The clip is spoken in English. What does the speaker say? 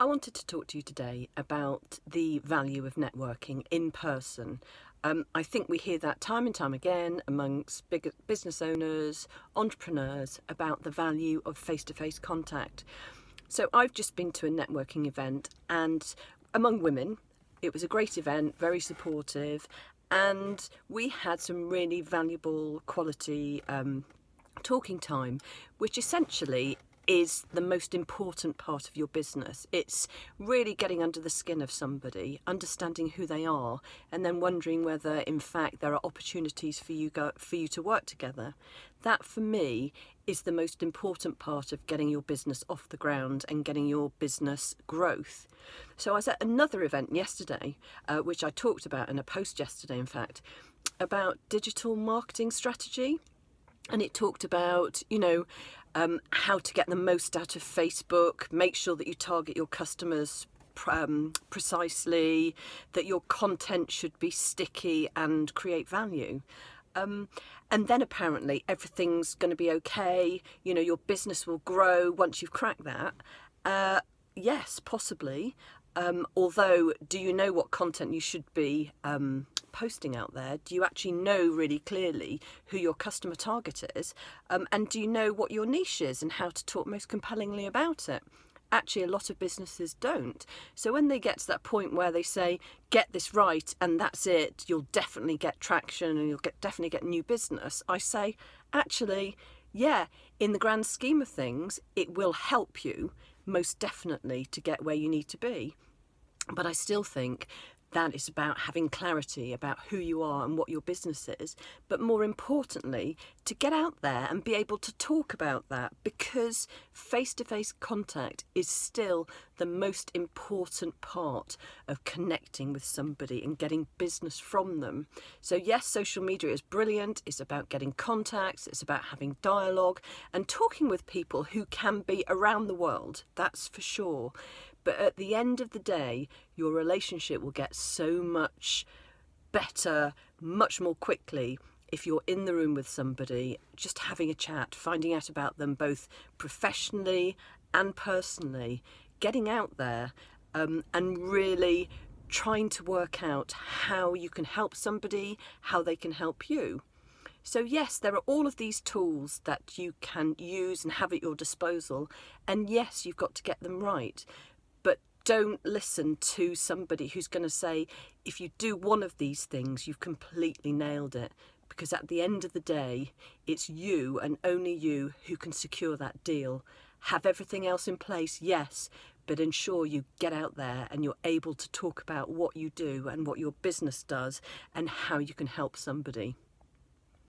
I wanted to talk to you today about the value of networking in person. Um, I think we hear that time and time again amongst big business owners, entrepreneurs, about the value of face to face contact. So I've just been to a networking event, and among women, it was a great event, very supportive, and we had some really valuable quality. Um, talking time, which essentially is the most important part of your business. It's really getting under the skin of somebody, understanding who they are, and then wondering whether, in fact, there are opportunities for you go, for you to work together. That, for me, is the most important part of getting your business off the ground and getting your business growth. So I was at another event yesterday, uh, which I talked about in a post yesterday, in fact, about digital marketing strategy and it talked about you know um, how to get the most out of Facebook, make sure that you target your customers um, precisely, that your content should be sticky and create value. Um, and then apparently everything's going to be okay, you know, your business will grow once you've cracked that. Uh, yes, possibly. Um, although, do you know what content you should be um, posting out there? Do you actually know really clearly who your customer target is? Um, and do you know what your niche is and how to talk most compellingly about it? Actually, a lot of businesses don't. So when they get to that point where they say, get this right and that's it, you'll definitely get traction and you'll get, definitely get new business, I say, actually, yeah, in the grand scheme of things, it will help you most definitely to get where you need to be. But I still think that is about having clarity about who you are and what your business is, but more importantly, to get out there and be able to talk about that because face to face contact is still the most important part of connecting with somebody and getting business from them. So, yes, social media is brilliant, it's about getting contacts, it's about having dialogue and talking with people who can be around the world, that's for sure. But at the end of the day, your relationship will get so much better, much more quickly if you're in the room with somebody, just having a chat, finding out about them both professionally and personally, getting out there um, and really trying to work out how you can help somebody, how they can help you. So, yes, there are all of these tools that you can use and have at your disposal, and yes, you've got to get them right don't listen to somebody who's going to say, if you do one of these things, you've completely nailed it. Because at the end of the day, it's you and only you who can secure that deal. Have everything else in place, yes, but ensure you get out there and you're able to talk about what you do and what your business does and how you can help somebody.